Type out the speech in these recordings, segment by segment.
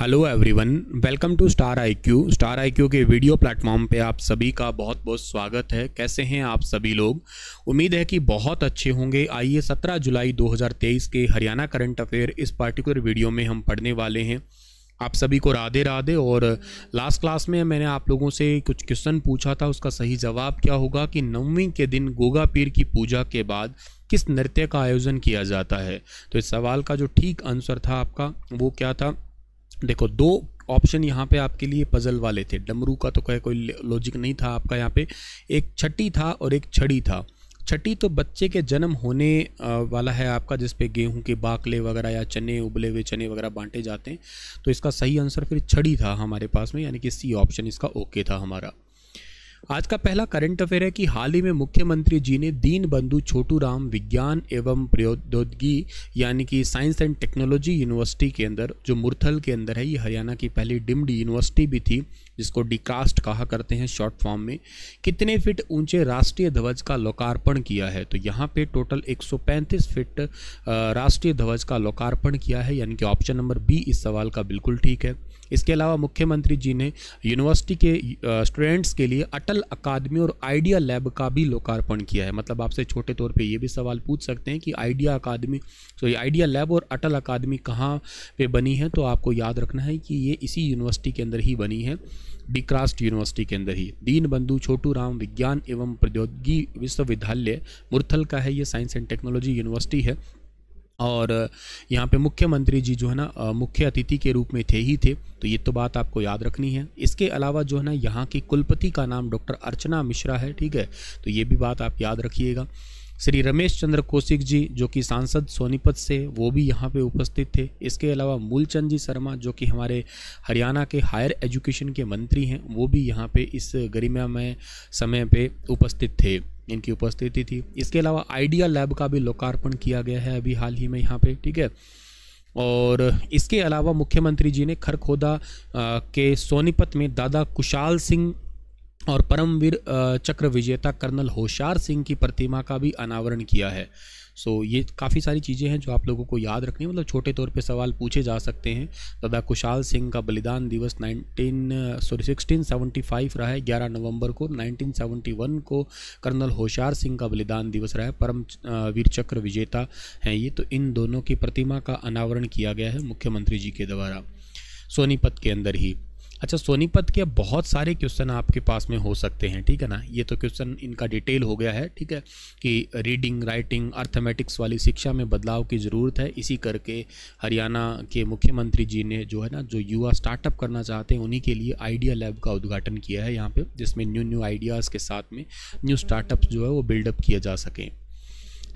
hello everyone welcome to star IQ star IQ के video platform पे आप सभी का बहुत बहुत स्वागत है कैसे हैं आप सभी लोग उम्मीद है कि बहुत अच्छे होंगे आइए 17 जुलाई 2023 के हरियाणा करंट अफेयर इस पर्टिकुलर वीडियो में हम पढ़ने वाले हैं आप सभी को राधे राधे और लास्ट क्लास में मैंने आप लोगों से कुछ क्वेश्चन पूछा था उसका सही जवाब क्या होगा कि नौवीं के दिन गोगा पीर की पूजा के बाद किस नृत्य का आयोजन किया जाता है तो इस सवाल का जो ठीक आंसर था आपका वो क्या था देखो दो ऑप्शन यहाँ पे आपके लिए पजल वाले थे डमरू का तो कोई लॉजिक नहीं था आपका यहाँ पे एक छठी था और एक छड़ी था छठी तो बच्चे के जन्म होने वाला है आपका जिस पे गेहूं के बाकले वगैरह या चने उबले हुए चने वगैरह बांटे जाते हैं तो इसका सही आंसर फिर छड़ी था हमारे पास में यानी कि सी ऑप्शन इसका ओके था हमारा आज का पहला करंट अफेयर है कि हाल ही में मुख्यमंत्री जी ने दीन बंधु छोटू राम विज्ञान एवं प्रौद्योगिकी यानी कि साइंस एंड टेक्नोलॉजी यूनिवर्सिटी के अंदर जो मुरथल के अंदर है ये हरियाणा की पहली डिम्ड यूनिवर्सिटी भी थी जिसको डिकास्ट कहा करते हैं शॉर्ट फॉर्म में कितने फिट ऊंचे राष्ट्रीय ध्वज का लोकार्पण किया है तो यहाँ पे टोटल 135 फिट राष्ट्रीय ध्वज का लोकार्पण किया है यानी कि ऑप्शन नंबर बी इस सवाल का बिल्कुल ठीक है इसके अलावा मुख्यमंत्री जी ने यूनिवर्सिटी के स्टूडेंट्स के लिए अटल अकादमी और आइडिया लैब का भी लोकार्पण किया है मतलब आपसे छोटे तौर पे ये भी सवाल पूछ सकते हैं कि idea academy sorry idea lab और अटल अकादमी कहाँ पर बनी है तो आपको याद रखना है कि ये इसी यूनिवर्सिटी के अंदर ही बनी है बिक्रास्ट यूनिवर्सिटी के अंदर ही दीन बंधु छोटू राम विज्ञान एवं प्रौद्योगिकी विश्वविद्यालय मुरथल का है ये साइंस एंड टेक्नोलॉजी यूनिवर्सिटी है और यहाँ पे मुख्यमंत्री जी जो है ना मुख्य अतिथि के रूप में थे ही थे तो ये तो बात आपको याद रखनी है इसके अलावा जो है ना यहाँ की कुलपति का नाम डॉक्टर अर्चना मिश्रा है ठीक है तो ये भी बात आप याद रखिएगा श्री रमेश चंद्र कौशिक जी जो कि सांसद सोनीपत से वो भी यहाँ पे उपस्थित थे इसके अलावा मूलचंद जी शर्मा जो कि हमारे हरियाणा के हायर एजुकेशन के मंत्री हैं वो भी यहाँ पे इस गरिमामय समय पे उपस्थित थे इनकी उपस्थिति थी इसके अलावा आइडिया लैब का भी लोकार्पण किया गया है अभी हाल ही में यहाँ पे ठीक है और इसके अलावा मुख्यमंत्री जी ने खरखोदा के सोनीपत में दादा कुशाल सिंह और परमवीर चक्र विजेता कर्नल होशार सिंह की प्रतिमा का भी अनावरण किया है सो ये काफ़ी सारी चीज़ें हैं जो आप लोगों को याद रखनी है मतलब छोटे तौर पे सवाल पूछे जा सकते हैं दादा कुशाल सिंह का बलिदान दिवस 19 सॉरी 1675 रहा है 11 नवंबर को 1971 को कर्नल होशियार सिंह का बलिदान दिवस रहा है परम वीर चक्र विजेता हैं ये तो इन दोनों की प्रतिमा का अनावरण किया गया है मुख्यमंत्री जी के द्वारा सोनीपत के अंदर ही अच्छा सोनीपत के बहुत सारे क्वेश्चन आपके पास में हो सकते हैं ठीक है ना ये तो क्वेश्चन इनका डिटेल हो गया है ठीक है कि रीडिंग राइटिंग अर्थमेटिक्स वाली शिक्षा में बदलाव की ज़रूरत है इसी करके हरियाणा के मुख्यमंत्री जी ने जो है ना जो युवा स्टार्टअप करना चाहते हैं उन्हीं के लिए आइडिया लैब का उद्घाटन किया है यहाँ पर जिसमें न्यू न्यू आइडियाज़ के साथ में न्यू स्टार्टअप जो है वो बिल्डअप किए जा सकें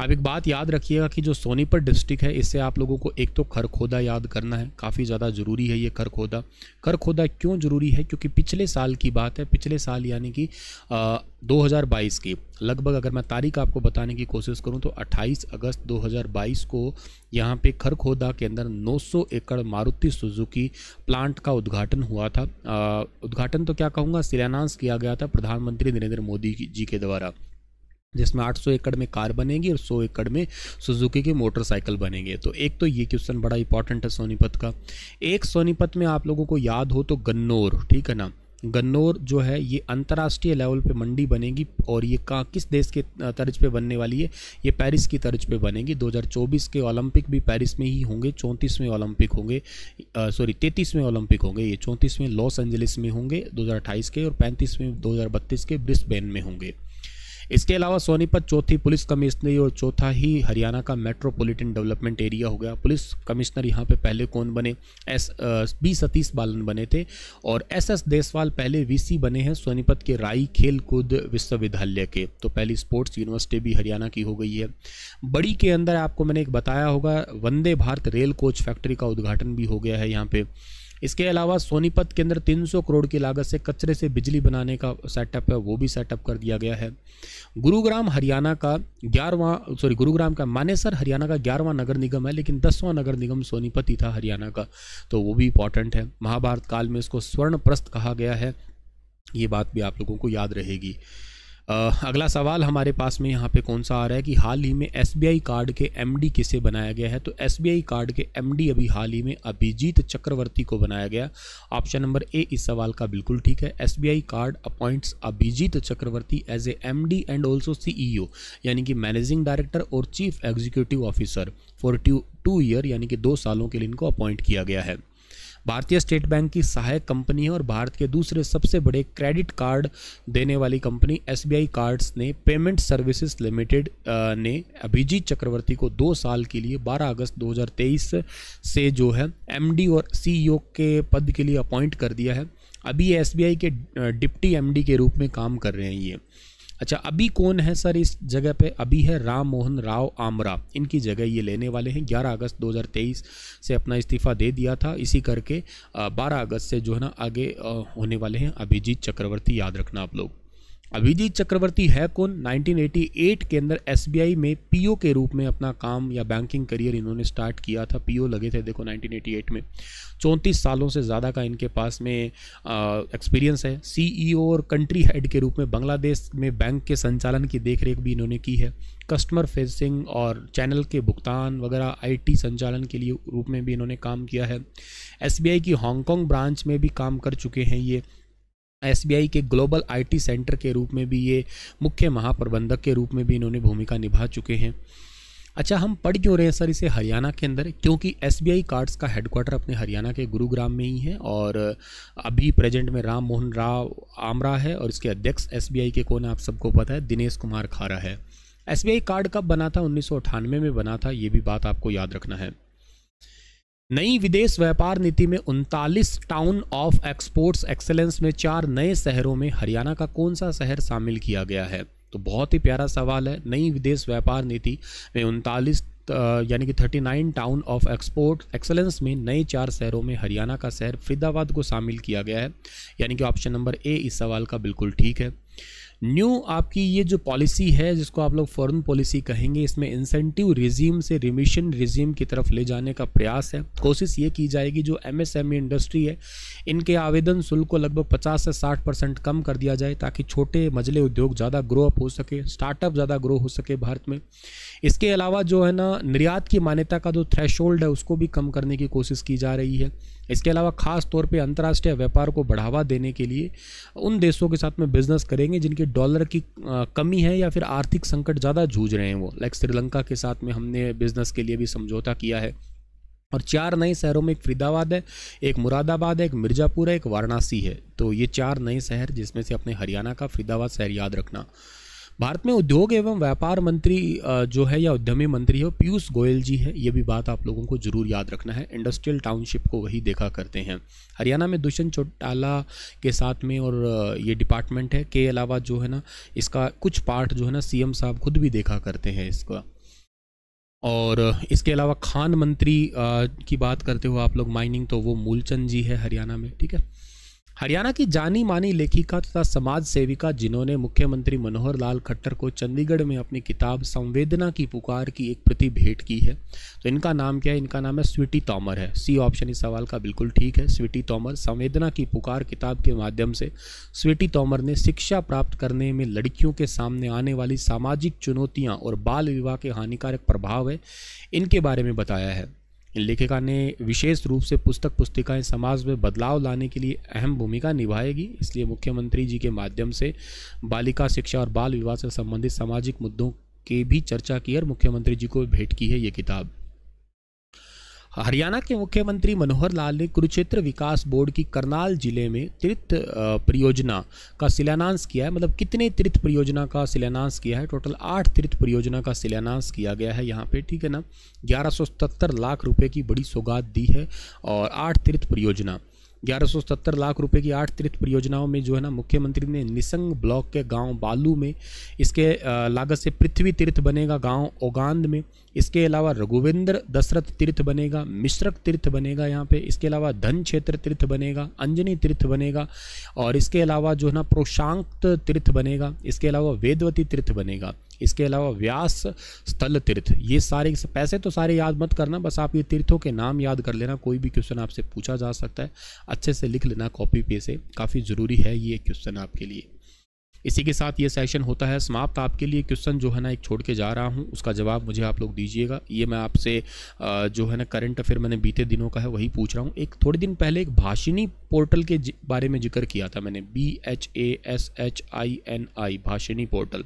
अब एक बात याद रखिएगा कि जो सोनीपत डिस्ट्रिक्ट है इससे आप लोगों को एक तो खरखोदा याद करना है काफ़ी ज़्यादा ज़रूरी है ये खरखोदा खरखोदा क्यों ज़रूरी है क्योंकि पिछले साल की बात है पिछले साल यानी कि आ, 2022 की लगभग अगर मैं तारीख आपको बताने की कोशिश करूं तो 28 अगस्त 2022 को यहां पे खरखोदा के अंदर 900 एकड़ मारुति सुजुकी प्लांट का उद्घाटन हुआ था उद्घाटन तो क्या कहूँगा शिलान्यास किया गया था प्रधानमंत्री नरेंद्र मोदी जी के द्वारा जिसमें 800 एकड़ में कार बनेगी और 100 एकड़ में सुजुकी के मोटरसाइकिल बनेंगे तो एक तो ये क्वेश्चन बड़ा इंपॉर्टेंट है सोनीपत का एक सोनीपत में आप लोगों को याद हो तो गन्नौर ठीक है ना गन्नौर जो है ये अंतर्राष्ट्रीय लेवल पे मंडी बनेगी और ये कहाँ किस देश के तर्ज पे बनने वाली है ये पेरिस की तर्ज पे बनेगी 2024 के ओलंपिक भी पेरिस में ही होंगे चौंतीसवें ओलंपिक होंगे सॉरी तैंतीसवें ओलंपिक होंगे ये चौंतीसवें लॉस एंजलिस में होंगे 2028 के और पैंतीसवें 2032 के ब्रिस्बेन में होंगे इसके अलावा सोनीपत चौथी पुलिस कमिश्नरी और चौथा ही हरियाणा का मेट्रोपॉलिटन डेवलपमेंट एरिया हो गया पुलिस कमिश्नर यहाँ पे पहले कौन बने एस बी सतीश बालन बने थे और एस एस देसवाल पहले वीसी बने हैं सोनीपत के राई खेल कूद विश्वविद्यालय के तो पहली स्पोर्ट्स यूनिवर्सिटी भी हरियाणा की हो गई है बड़ी के अंदर आपको मैंने एक बताया होगा Vande Bharat rail coach factory का उद्घाटन भी हो गया है यहाँ पर इसके अलावा सोनीपत के अंदर 300 करोड़ की लागत से कचरे से बिजली बनाने का सेटअप है वो भी सेटअप कर दिया गया है गुरुग्राम हरियाणा का ग्यारहवां सॉरी गुरुग्राम का मानेसर हरियाणा का ग्यारहवां नगर निगम है लेकिन दसवां नगर निगम सोनीपत ही था हरियाणा का तो वो भी इंपॉर्टेंट है महाभारत काल में इसको स्वर्ण प्रस्त कहा गया है ये बात भी आप लोगों को याद रहेगी अगला सवाल हमारे पास में यहाँ पे कौन सा आ रहा है कि हाल ही में एस कार्ड के एम किसे बनाया गया है तो एस कार्ड के एम अभी हाल ही में अभिजीत चक्रवर्ती को बनाया गया ऑप्शन नंबर ए इस सवाल का बिल्कुल ठीक है S card appoints Abhijit Chakraborty as A M and also C यानी कि मैनेजिंग डायरेक्टर और chief executive officer for two two year यानी कि दो सालों के लिए इनको अपॉइंट किया गया है भारतीय स्टेट बैंक की सहायक कंपनी है और भारत के दूसरे सबसे बड़े क्रेडिट कार्ड देने वाली कंपनी एस कार्ड्स ने पेमेंट सर्विसेज लिमिटेड ने अभिजीत चक्रवर्ती को दो साल के लिए 12 अगस्त 2023 से जो है एमडी और सीईओ e के पद के लिए अपॉइंट कर दिया है अभी एस के डिप्टी डी के रूप में काम कर रहे हैं ये अच्छा अभी कौन है सर इस जगह पे अभी है राम मोहन राव आमरा इनकी जगह ये लेने वाले हैं 11 अगस्त 2023 से अपना इस्तीफ़ा दे दिया था इसी करके 12 अगस्त से जो है ना आगे होने वाले हैं अभिजीत चक्रवर्ती याद रखना आप लोग अभिजीत चक्रवर्ती है कौन 1988 के अंदर एस में पी के रूप में अपना काम या बैंकिंग करियर इन्होंने स्टार्ट किया था पी लगे थे देखो 1988 में चौंतीस सालों से ज़्यादा का इनके पास में एक्सपीरियंस है सी e और कंट्री हेड के रूप में बांग्लादेश में बैंक के संचालन की देखरेख भी इन्होंने की है कस्टमर फेसिंग और चैनल के भुगतान वगैरह आईटी संचालन के लिए रूप में भी इन्होंने काम किया है एसबीआई की हॉन्गकॉन्ग ब्रांच में भी काम कर चुके हैं ये एस के ग्लोबल आईटी सेंटर के रूप में भी ये मुख्य महाप्रबंधक के रूप में भी इन्होंने भूमिका निभा चुके हैं अच्छा हम पढ़ क्यों रहे हैं सर इसे हरियाणा के अंदर क्योंकि एस बी आई कार्ड्स का हेडक्वार्टर अपने हरियाणा के गुरुग्राम में ही है और अभी प्रेजेंट में राम मोहन राव आमरा है और इसके अध्यक्ष एस बी आई के कौन आप सबको पता है दिनेश कुमार खारा है एस बी आई कार्ड कब बना था उन्नीस में बना था ये भी बात आपको याद रखना है नई विदेश व्यापार नीति में उनतालीस टाउन ऑफ एक्सपोर्ट्स एक्सेलेंस में चार नए शहरों में हरियाणा का कौन सा शहर शामिल किया गया है तो बहुत ही प्यारा सवाल है नई विदेश व्यापार नीति में उनतालीस यानी कि 39 टाउन ऑफ एक्सपोर्ट एक्सेलेंस में नए चार शहरों में हरियाणा का शहर फरीदाबाद को शामिल किया गया है यानी कि ऑप्शन नंबर ए इस सवाल का बिल्कुल ठीक है न्यू आपकी ये जो पॉलिसी है जिसको आप लोग फॉरेन पॉलिसी कहेंगे इसमें इंसेंटिव रिज्यूम से रिमिशन रिज्यूम की तरफ ले जाने का प्रयास है कोशिश ये की जाएगी जो एमएसएमई इंडस्ट्री e है इनके आवेदन शुल्क को लगभग 50 से 60 परसेंट कम कर दिया जाए ताकि छोटे मजले उद्योग ज़्यादा ग्रो अप हो सके स्टार्टअप ज़्यादा ग्रो हो सके भारत में इसके अलावा जो है ना निर्यात की मान्यता का जो थ्रेश है उसको भी कम करने की कोशिश की जा रही है इसके अलावा ख़ास तौर पे अंतर्राष्ट्रीय व्यापार को बढ़ावा देने के लिए उन देशों के साथ में बिजनेस करेंगे जिनकी डॉलर की कमी है या फिर आर्थिक संकट ज़्यादा जूझ रहे हैं वो लाइक श्रीलंका के साथ में हमने बिजनेस के लिए भी समझौता किया है और चार नए शहरों में एक फरीदाबाद है एक मुरादाबाद है एक मिर्ज़ापुर है एक वाराणसी है तो ये चार नए शहर जिसमें से अपने हरियाणा का फरीदाबाद शहर याद रखना भारत में उद्योग एवं व्यापार मंत्री जो है या उद्यमी मंत्री है पीयूष गोयल जी है ये भी बात आप लोगों को जरूर याद रखना है इंडस्ट्रियल टाउनशिप को वही देखा करते हैं हरियाणा में दुष्यंत चौटाला के साथ में और ये डिपार्टमेंट है के अलावा जो है ना इसका कुछ पार्ट जो है ना सीएम साहब खुद भी देखा करते हैं इसका और इसके अलावा खान मंत्री की बात करते हुए आप लोग माइनिंग तो वो मूलचंद जी है हरियाणा में ठीक है हरियाणा की जानी मानी लेखिका तथा समाज सेविका जिन्होंने मुख्यमंत्री मनोहर लाल खट्टर को चंडीगढ़ में अपनी किताब संवेदना की पुकार की एक प्रति भेंट की है तो इनका नाम क्या है इनका नाम है स्वीटी तोमर है सी ऑप्शन इस सवाल का बिल्कुल ठीक है स्वीटी तोमर संवेदना की पुकार किताब के माध्यम से स्वीटी तोमर ने शिक्षा प्राप्त करने में लड़कियों के सामने आने वाली सामाजिक चुनौतियाँ और बाल विवाह के हानिकारक प्रभाव है इनके बारे में बताया है लेखिका ने विशेष रूप से पुस्तक पुस्तिकाएं समाज में बदलाव लाने के लिए अहम भूमिका निभाएगी इसलिए मुख्यमंत्री जी के माध्यम से बालिका शिक्षा और बाल विवाह से संबंधित सामाजिक मुद्दों की भी चर्चा की और मुख्यमंत्री जी को भेंट की है ये किताब हरियाणा के मुख्यमंत्री मनोहर लाल ने कुरुक्षेत्र विकास बोर्ड की करनाल जिले में तीर्थ परियोजना का शिलान्यास किया है मतलब कितने तीर्थ परियोजना का शिलान्यास किया है टोटल आठ तीर्थ परियोजना का शिलान्यास किया गया है यहाँ पे ठीक है ना ग्यारह लाख रुपए की बड़ी सौगात दी है और आठ तीर्थ परियोजना 1170 लाख रुपए की आठ तीर्थ परियोजनाओं में जो है ना मुख्यमंत्री ने निसंग ब्लॉक के गांव बालू में इसके लागत से पृथ्वी तीर्थ बनेगा गांव ओगांद में इसके अलावा रघुवेंद्र दशरथ तीर्थ बनेगा मिश्रक तीर्थ बनेगा यहाँ पे इसके अलावा धन क्षेत्र तीर्थ बनेगा अंजनी तीर्थ बनेगा और इसके अलावा जो है ना प्रोशांत तीर्थ बनेगा इसके अलावा वेदवती तीर्थ बनेगा इसके अलावा व्यास स्थल तीर्थ ये सारे पैसे तो सारे याद मत करना बस आप ये तीर्थों के नाम याद कर लेना कोई भी क्वेश्चन आपसे पूछा जा सकता है अच्छे से लिख लेना कॉपी पे से काफ़ी ज़रूरी है ये क्वेश्चन आपके लिए इसी के साथ ये सेशन होता है समाप्त आपके लिए क्वेश्चन जो है ना एक छोड़ के जा रहा हूँ उसका जवाब मुझे आप लोग दीजिएगा ये मैं आपसे जो है ना करंट अफेयर मैंने बीते दिनों का है वही पूछ रहा हूँ एक थोड़े दिन पहले एक भाषिनी पोर्टल के बारे में जिक्र किया था मैंने B H A S H I N I Bhashini portal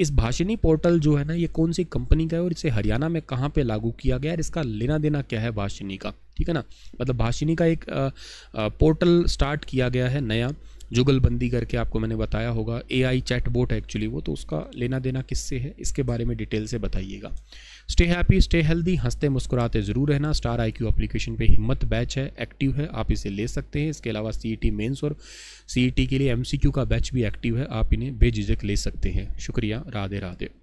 इस भाषिनी पोर्टल जो है ना ये कौन सी कंपनी का है और इसे हरियाणा में कहाँ पर लागू किया गया है इसका लेना देना क्या है भाषिनी का ठीक है ना मतलब भाषिनी का एक पोर्टल स्टार्ट किया गया है नया जुगलबंदी करके आपको मैंने बताया होगा ए आई चैट बोट है एक्चुअली वो तो उसका लेना देना किससे है इसके बारे में डिटेल से बताइएगा स्टे हैप्पी स्टे हेल्दी हंसते मुस्कुराते ज़रूर रहना स्टार आई क्यू अप्लीकेशन पर हिम्मत बैच है एक्टिव है आप इसे ले सकते हैं इसके अलावा सी ई टी मेन्स और सी ई टी के लिए एम सी क्यू का बैच भी एक्टिव है आप इन्हें बेझिझक ले सकते हैं शुक्रिया राधे राधे